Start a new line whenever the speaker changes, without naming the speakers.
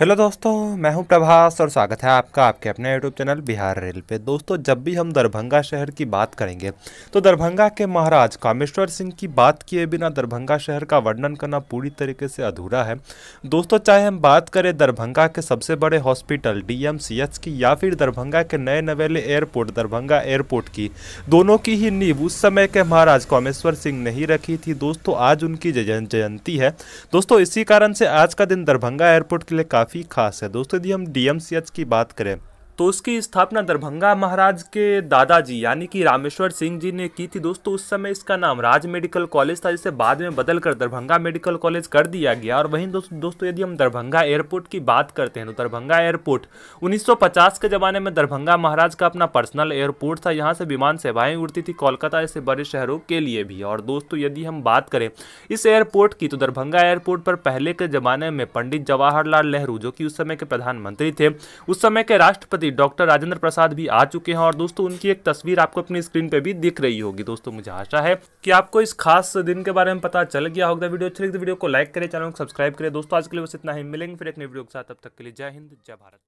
hello दोस्तों मैं हूं प्रभास और स्वागत है आपका आपके अपने यूट्यूब चैनल बिहार रेल पे दोस्तों जब भी हम दरभंगा शहर की बात करेंगे तो दरभंगा के महाराज कामेश्वर सिंह की बात किए बिना दरभंगा शहर का वर्णन करना पूरी तरीके से अधूरा है दोस्तों चाहे हम बात करें दरभंगा के सबसे बड़े हॉस्पिटल डी की या फिर दरभंगा के नए नवेले एयरपोर्ट दरभंगा एयरपोर्ट की दोनों की ही नींव उस समय के महाराज कामेश्वर सिंह ने रखी थी दोस्तों आज उनकी जयंती है दोस्तों इसी कारण से आज का दिन दरभंगा एयरपोर्ट के लिए काफ़ी काफ़ी खास है दोस्तों यदि हम डी की बात करें तो उसकी स्थापना दरभंगा महाराज के दादाजी यानी कि रामेश्वर सिंह जी ने की थी दोस्तों उस समय इसका नाम राज मेडिकल कॉलेज था जिसे बाद में बदलकर दरभंगा मेडिकल कॉलेज कर दिया गया और वहीं दोस्तों दोस्तों यदि हम दरभंगा एयरपोर्ट की बात करते हैं तो दरभंगा एयरपोर्ट 1950 के ज़माने में दरभंगा महाराज का अपना पर्सनल एयरपोर्ट था यहाँ से विमान सेवाएँ उड़ती थी कोलकाता जैसे बड़े शहरों के लिए भी और दोस्तों यदि हम बात करें इस एयरपोर्ट की तो दरभंगा एयरपोर्ट पर पहले के ज़माने में पंडित जवाहरलाल नेहरू जो कि उस समय के प्रधानमंत्री थे उस समय के राष्ट्रपति ही डॉक्टर राजेंद्र प्रसाद भी आ चुके हैं और दोस्तों उनकी एक तस्वीर आपको अपनी स्क्रीन पे भी दिख रही होगी दोस्तों मुझे आशा है कि आपको इस खास दिन के बारे में पता चल गया होगा वीडियो अच्छी लगी तो वीडियो को लाइक करें चैनल को सब्सक्राइब करें दोस्तों आज के लिए बस इतना ही मिलेंगे फिर एक नई वीडियो के साथ अब तक के लिए जय हिंद जय भारत